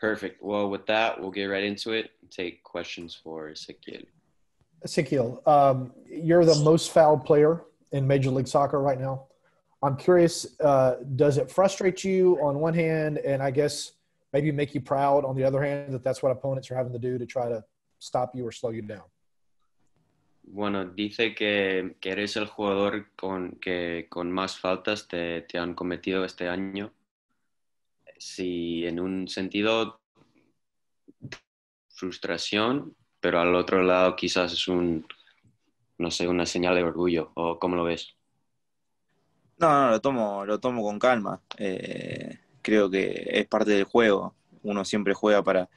Perfect. Well, with that, we'll get right into it. Take questions for Ezekiel. Ezekiel, um, you're the most fouled player in Major League Soccer right now. I'm curious, uh, does it frustrate you on one hand, and I guess maybe make you proud on the other hand that that's what opponents are having to do to try to stop you or slow you down? Bueno, dice que, que eres el jugador con, que con más faltas te, te han cometido este año. si en un sentido frustración, pero al otro lado quizás es un, no sé, una señal de orgullo, o cómo lo ves. No, no, lo tomo, lo tomo con calma. Eh, creo que es parte del juego. Uno siempre juega para,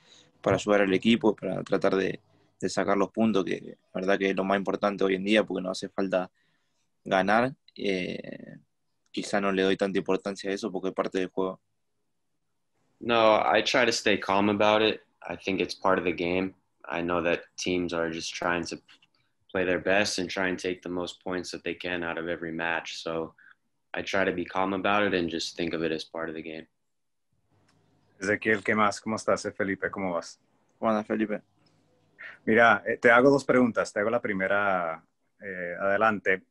para ayudar al equipo, para tratar de, sacar los puntos, que verdad que es lo más importante hoy en día, porque no hace falta ganar. Eh, quizás no le doy tanta importancia a eso porque es parte del juego. No, I try to stay calm about it. I think it's part of the game. I know that teams are just trying to play their best and try and take the most points that they can out of every match. So I try to be calm about it and just think of it as part of the game. Ezequiel, ¿qué más? ¿Cómo estás, Felipe? ¿Cómo vas? Buenas, Felipe. Mira, eh, te hago dos preguntas. Te hago la primera eh, adelante.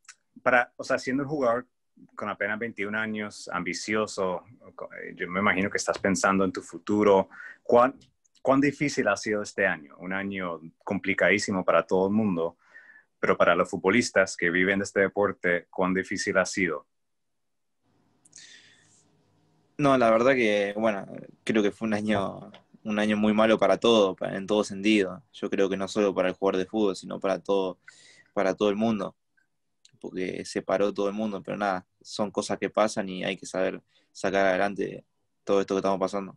Para, o sea, siendo un jugador con apenas 21 años, ambicioso, eh, yo me imagino que estás pensando en tu futuro. ¿Cuán, difícil ha sido este año? Un año complicadísimo para todo el mundo, pero para los futbolistas que viven de este deporte, ¿cuán difícil ha sido? No, la verdad que, bueno, creo que fue un año, un año muy malo para todo, en todo sentido. Yo creo que no solo para el jugador de fútbol, sino para para todo el mundo porque se paró todo el mundo, pero nada, son cosas que pasan y hay que saber sacar adelante todo esto que estamos pasando.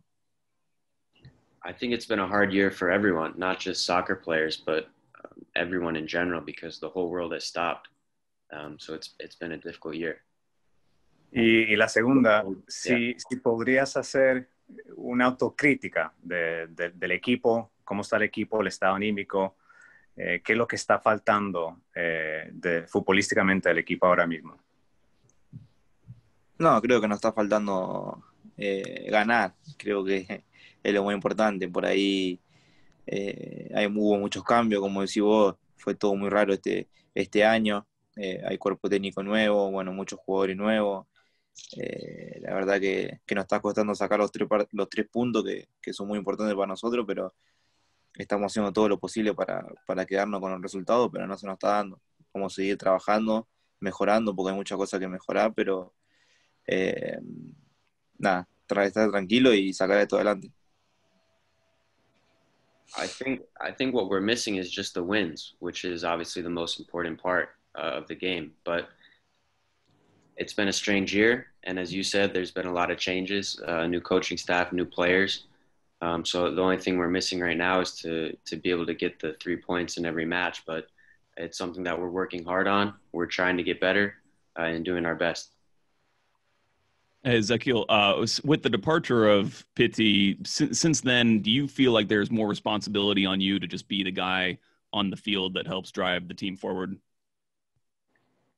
I think it's been a hard year for everyone, not just soccer players, but um, everyone in general, because the whole world has stopped. Um, so it's, it's been a difficult year. Y, y la segunda, si, si podrías hacer una autocrítica de, de, del equipo, cómo está el equipo, el estado anímico, eh, qué es lo que está faltando eh, futbolísticamente al equipo ahora mismo. No, creo que nos está faltando eh, ganar, creo que es lo muy importante. Por ahí hay, hubo muchos cambios, como decís vos, fue todo muy raro este, este año. hay cuerpo técnico nuevo, bueno, muchos jugadores nuevos. la verdad que, nos está costando sacar los tres, los tres puntos que, son muy importantes para nosotros, pero estamos haciendo todo lo posible para, para quedarnos con el resultado, pero no se nos está dando. Vamos a seguir trabajando, mejorando, porque hay muchas cosas que mejorar, pero eh, nada, estar tranquilo y sacar esto adelante. I think I think what we're missing is just the wins, which is obviously the most important part uh, of the game. But it's been a strange year, and as you said, there's been a lot of changes, uh, new coaching staff, new players. Um, so the only thing we're missing right now is to to be able to get the three points in every match. But it's something that we're working hard on. We're trying to get better uh, and doing our best. Hey, Ezekiel, uh, with the departure of Pitti, since, since then, do you feel like there's more responsibility on you to just be the guy on the field that helps drive the team forward?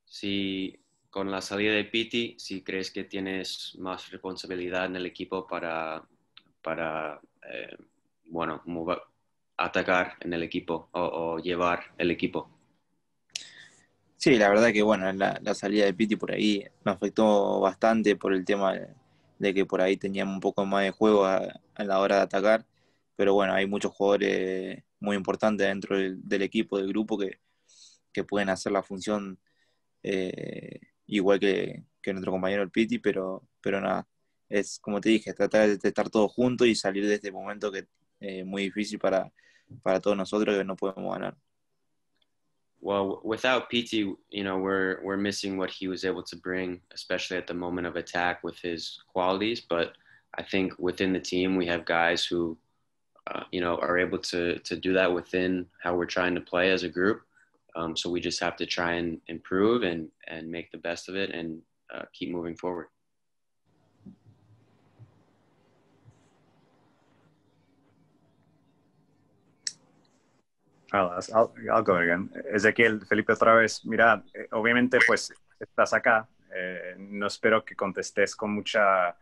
Si con la salida de Pitti, si crees que tienes más responsabilidad en el equipo para para eh, bueno, atacar en el equipo o, llevar el equipo. Sí, la verdad que bueno, la, salida de Pitti por ahí me afectó bastante por el tema de que por ahí teníamos un poco más de juego a, la hora de atacar, pero bueno, hay muchos jugadores muy importantes dentro del, equipo, del grupo, que, pueden hacer la función eh, igual que, nuestro compañero el Pitti, pero, pero nada, es, como te dije, tratar de estar todos juntos y salir de este momento que es eh, muy difícil para, para todos nosotros que no podemos ganar. Well, without PT, you know, we're we're missing what he was able to bring, especially at the moment of attack with his qualities. But I think within the team, we have guys who, uh, you know, are able to to do that within how we're trying to play as a group. Um, so we just have to try and improve and and make the best of it and uh, keep moving forward. I'll, ah, I'll, I'll go Ezequiel, Felipe otra vez. Mira, eh, obviamente pues estás acá. Eh, no espero que contestes con mucha,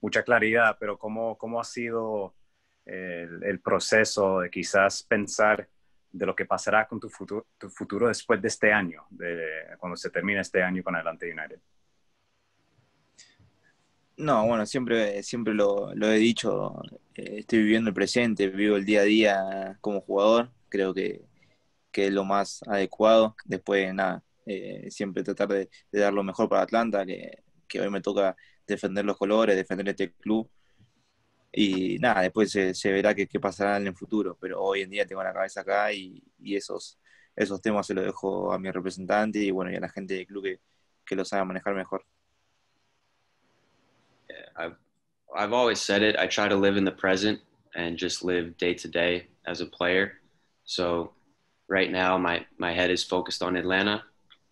mucha claridad, pero ¿cómo, ha sido el, proceso de quizás pensar de lo que pasará con tu futuro, tu futuro después de este año, de, cuando se termine este año con Adelante United? No, bueno, siempre, siempre lo, he dicho, eh, estoy viviendo el presente, vivo el día a día como jugador, creo que, que es lo más adecuado. Después, nada, eh, siempre tratar de, dar lo mejor para Atlanta, que, que, hoy me toca defender los colores, defender este club. Y nada, después se, verá qué pasará en el futuro, pero hoy en día tengo la cabeza acá y, esos, esos temas se los dejo a mi representante y bueno, y a la gente del club que, que lo sabe manejar mejor. I've, always said it, I try to live in the present and just live day to day as a player. So right now, my my head is focused on Atlanta.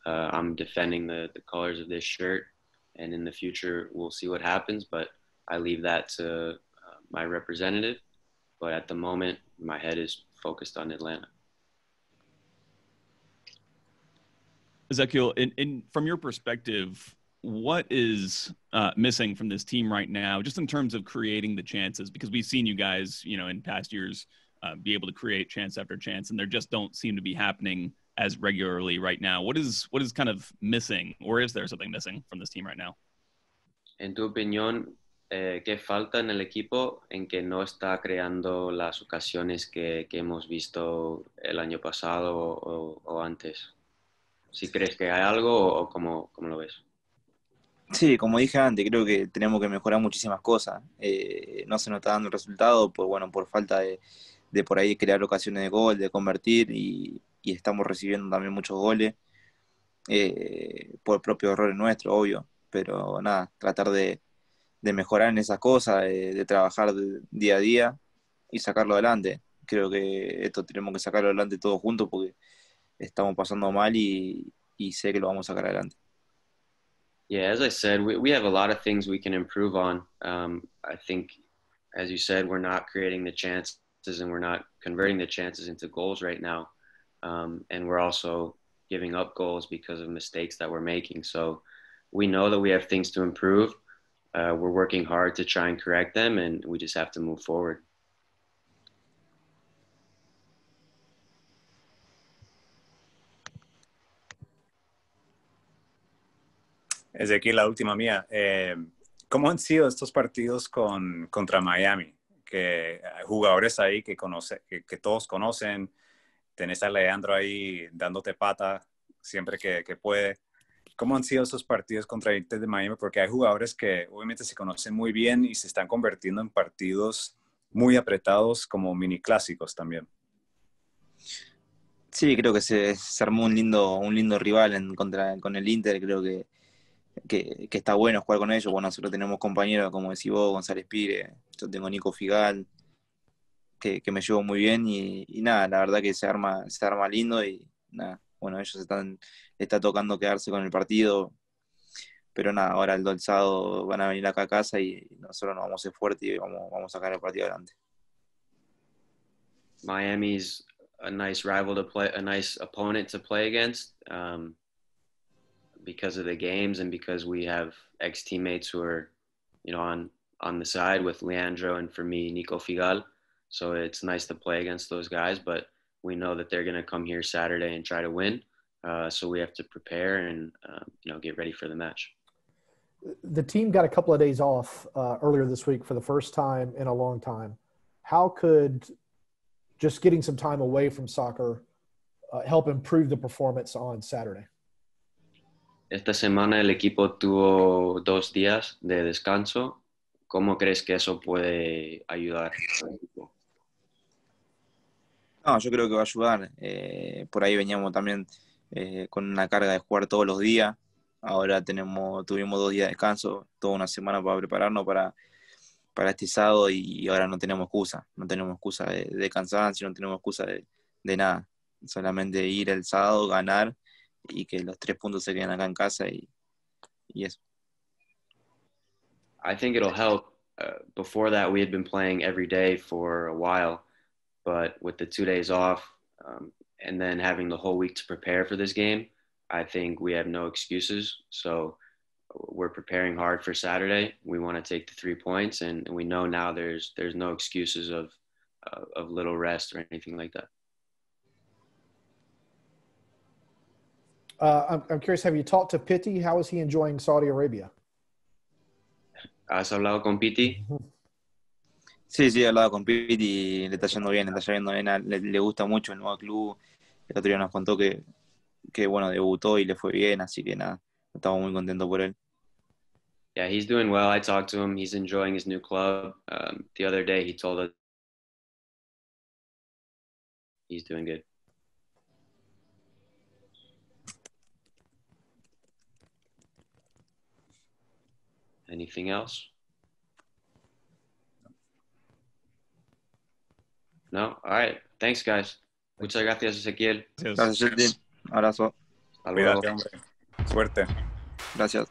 Uh, I'm defending the the colors of this shirt, and in the future, we'll see what happens. But I leave that to uh, my representative. But at the moment, my head is focused on Atlanta. Ezekiel, in, in from your perspective, what is uh, missing from this team right now, just in terms of creating the chances? Because we've seen you guys, you know, in past years uh, be able to create chance after chance, and they just don't seem to be happening as regularly right now. What is what is kind of missing, or is there something missing from this team right now? En tu opinión, eh, ¿qué falta en el equipo en que no está creando las ocasiones que, que hemos visto el año pasado o, o, antes? ¿Si crees que hay algo o cómo, cómo, lo ves? Sí, como dije antes, creo que tenemos que mejorar muchísimas cosas. Eh, no se nos está dando el resultado pues bueno, por falta de, de por ahí crear ocasiones de gol, de convertir y, estamos recibiendo también muchos goles eh, por propios errores nuestros, obvio, pero nada, tratar de, mejorar en esas cosas, de, trabajar día a día y sacarlo adelante. Creo que esto tenemos que sacarlo adelante todos juntos porque estamos pasando mal y, y sé que lo vamos a sacar adelante. Yeah, as I said, we, we have a lot of things we can improve on. Um, I think, as you said, we're not creating the chance and we're not converting the chances into goals right now. Um, and we're also giving up goals because of mistakes that we're making. So we know that we have things to improve. Uh, we're working hard to try and correct them, and we just have to move forward. Ezequiel, la última mía. Eh, ¿Cómo han sido estos partidos con, contra Miami? que jugadores ahí que, conoce, que, todos conocen. Tenés a Leandro ahí dándote pata siempre que, puede. ¿Cómo han sido esos partidos contra el de Miami? Porque hay jugadores que obviamente se conocen muy bien y se están convirtiendo en partidos muy apretados como mini clásicos también. Sí, creo que se, armó un lindo, un lindo rival en con el Inter. Creo que que, está bueno jugar con ellos. Bueno, nosotros tenemos compañeros, como decís vos, González Pire, yo tengo Nico Figal, que, me llevo muy bien y, nada, la verdad que se arma, se arma lindo y nada, bueno, ellos están, está tocando quedarse con el partido, pero nada, ahora el dolzado van a venir acá a casa y nosotros nos vamos a ser fuertes y vamos, vamos a sacar el partido adelante. Miami's a nice rival to play, a nice opponent to play against. Um, because of the games and because we have ex teammates who are, you know, on on the side with Leandro and for me Nico Figal. So it's nice to play against those guys, but we know that they're going to come here Saturday and try to win. Uh, so we have to prepare and uh, you know get ready for the match. The team got a couple of days off uh, earlier this week for the first time in a long time. How could just getting some time away from soccer uh, help improve the performance on Saturday? Esta semana el equipo tuvo dos días de descanso. ¿Cómo crees que eso puede ayudar al equipo? No, yo creo que va a ayudar. Eh, por ahí veníamos también eh, con una carga de jugar todos los días. Ahora tenemos, tuvimos dos días de descanso, toda una semana para prepararnos para, este sábado y ahora no tenemos excusa. No tenemos excusa de, descansar. cansancio, no tenemos excusa de, de nada. Solamente ir el sábado, ganar y que los tres puntos se queden acá en casa y, y eso. I think it'll help. Uh, before that, we had been playing every day for a while, but with the two days off um, and then having the whole week to prepare for this game, I think we have no excuses. So we're preparing hard for Saturday. We want to take the three points, and, and we know now there's there's no excuses of uh, of little rest or anything like that. Uh, I'm, I'm, curious, have you talked to Pitti? How is he enjoying Saudi Arabia? ¿Has hablado con Pitti? Mm-hmm. Sí, sí, he hablado con Pitti, le está yendo bien, le está yendo bien, le, le, gusta mucho el nuevo club. El otro día nos contó que, que, bueno, debutó y le fue bien, así que nada, estamos muy contentos por él. Yeah, he's doing well. I talked to him. He's enjoying his new club. Um, the other day, he told us he's doing good. Anything else? No? All right. Thanks, guys. Muchas gracias, Ezequiel. Gracias, Ezequiel. Abrazo. Hasta luego. Cuídate, hombre. Suerte. Gracias.